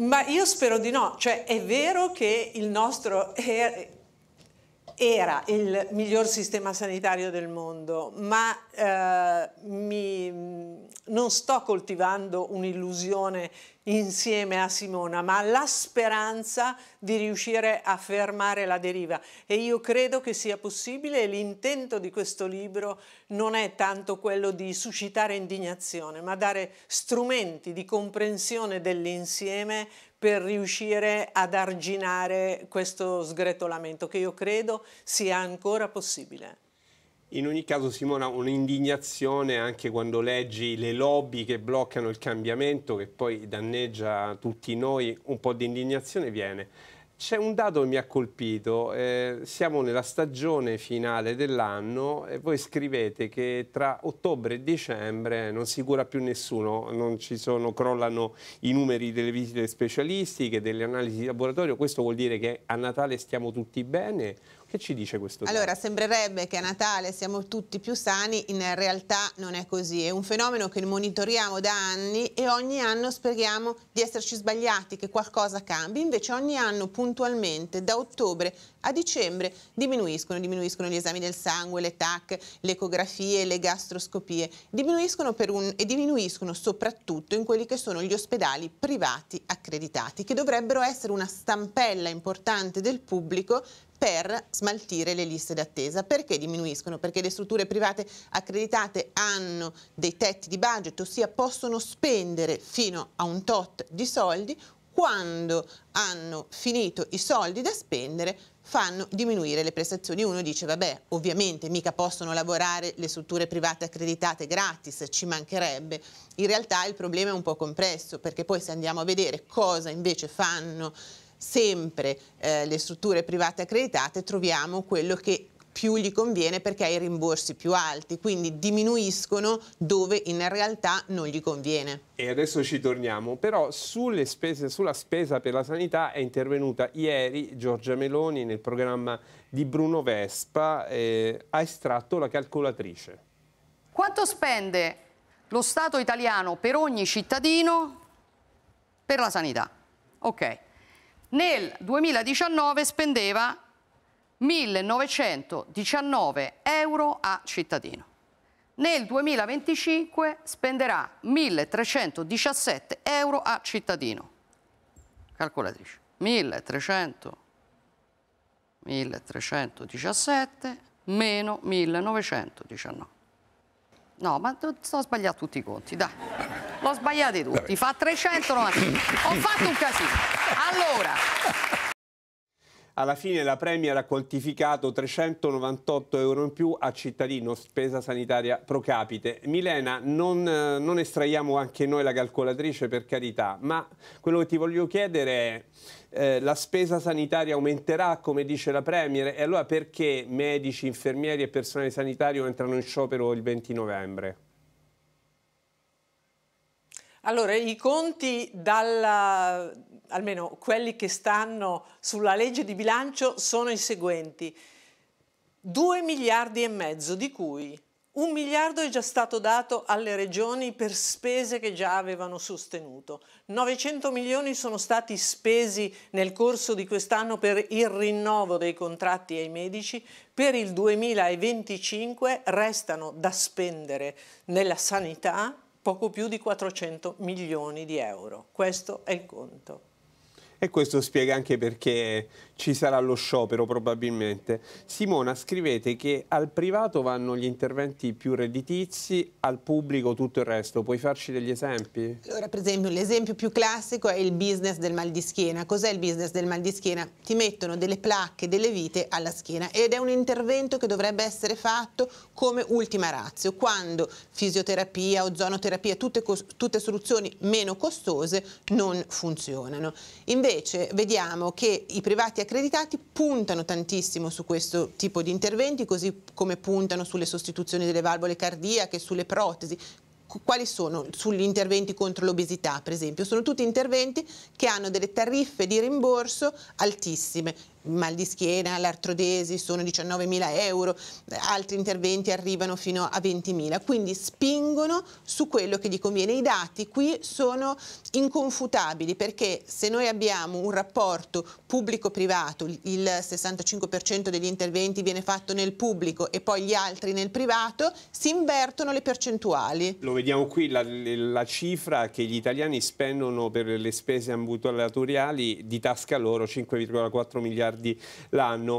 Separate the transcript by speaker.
Speaker 1: Ma io spero di no, cioè è vero che il nostro era il miglior sistema sanitario del mondo, ma eh, mi, non sto coltivando un'illusione insieme a Simona, ma la speranza di riuscire a fermare la deriva e io credo che sia possibile l'intento di questo libro non è tanto quello di suscitare indignazione, ma dare strumenti di comprensione dell'insieme per riuscire ad arginare questo sgretolamento che io credo sia ancora possibile.
Speaker 2: In ogni caso Simona un'indignazione anche quando leggi le lobby che bloccano il cambiamento che poi danneggia tutti noi, un po' di indignazione viene. C'è un dato che mi ha colpito, eh, siamo nella stagione finale dell'anno e voi scrivete che tra ottobre e dicembre non si cura più nessuno, non ci sono, crollano i numeri delle visite specialistiche, delle analisi di laboratorio, questo vuol dire che a Natale stiamo tutti bene che ci dice questo? Allora,
Speaker 3: dato? sembrerebbe che a Natale siamo tutti più sani, in realtà non è così. È un fenomeno che monitoriamo da anni e ogni anno speriamo di esserci sbagliati, che qualcosa cambi. Invece ogni anno puntualmente, da ottobre a dicembre, diminuiscono. Diminuiscono gli esami del sangue, le TAC, le ecografie, le gastroscopie. Diminuiscono un, e diminuiscono soprattutto in quelli che sono gli ospedali privati accreditati, che dovrebbero essere una stampella importante del pubblico per smaltire le liste d'attesa. Perché diminuiscono? Perché le strutture private accreditate hanno dei tetti di budget, ossia possono spendere fino a un tot di soldi, quando hanno finito i soldi da spendere fanno diminuire le prestazioni. Uno dice vabbè ovviamente mica possono lavorare le strutture private accreditate gratis, ci mancherebbe. In realtà il problema è un po' complesso perché poi se andiamo a vedere cosa invece fanno sempre eh, le strutture private accreditate troviamo quello che più gli conviene perché ha i rimborsi più alti, quindi diminuiscono dove in realtà non gli conviene.
Speaker 2: E adesso ci torniamo, però spese, sulla spesa per la sanità è intervenuta ieri Giorgia Meloni nel programma di Bruno Vespa, eh, ha estratto la calcolatrice.
Speaker 4: Quanto spende lo Stato italiano per ogni cittadino per la sanità? Ok nel 2019 spendeva 1.919 euro a cittadino. Nel 2025 spenderà 1.317 euro a cittadino. Calcolatrice. 1.300, 1.317 meno 1.919. No, ma sto sbagliando tutti i conti, dai. L'ho sbagliato tutti, Vabbè. fa 390. Ho fatto un casino. Allora
Speaker 2: alla fine la Premier ha quantificato 398 euro in più a cittadino, spesa sanitaria pro capite. Milena, non, eh, non, estraiamo anche noi la calcolatrice per carità, ma quello che ti voglio chiedere è eh, la spesa sanitaria aumenterà come dice la Premier e allora perché medici, infermieri e personale sanitario entrano in sciopero il 20 novembre?
Speaker 1: Allora, i conti dalla, almeno quelli che stanno sulla legge di bilancio sono i seguenti. 2 miliardi e mezzo, di cui un miliardo è già stato dato alle regioni per spese che già avevano sostenuto. 900 milioni sono stati spesi nel corso di quest'anno per il rinnovo dei contratti ai medici. Per il 2025 restano da spendere nella sanità poco più di 400 milioni di euro. Questo è il conto
Speaker 2: e questo spiega anche perché ci sarà lo sciopero probabilmente. Simona, scrivete che al privato vanno gli interventi più redditizi, al pubblico tutto il resto. Puoi farci degli esempi?
Speaker 3: Allora, per esempio, l'esempio più classico è il business del mal di schiena. Cos'è il business del mal di schiena? Ti mettono delle placche, delle vite alla schiena ed è un intervento che dovrebbe essere fatto come ultima razio, quando fisioterapia, ozonoterapia, tutte, tutte soluzioni meno costose non funzionano. Invece Invece vediamo che i privati accreditati puntano tantissimo su questo tipo di interventi, così come puntano sulle sostituzioni delle valvole cardiache, sulle protesi, quali sono sugli interventi contro l'obesità per esempio? Sono tutti interventi che hanno delle tariffe di rimborso altissime mal di schiena, l'artrodesi sono 19.000 euro, altri interventi arrivano fino a 20.000, quindi spingono su quello che gli conviene. I dati qui sono inconfutabili perché se noi abbiamo un rapporto pubblico-privato, il 65% degli interventi viene fatto nel pubblico e poi gli altri nel privato, si invertono le percentuali.
Speaker 2: Lo vediamo qui, la, la cifra che gli italiani spendono per le spese ambulatoriali di tasca loro 5,4 miliardi miliardi l'anno.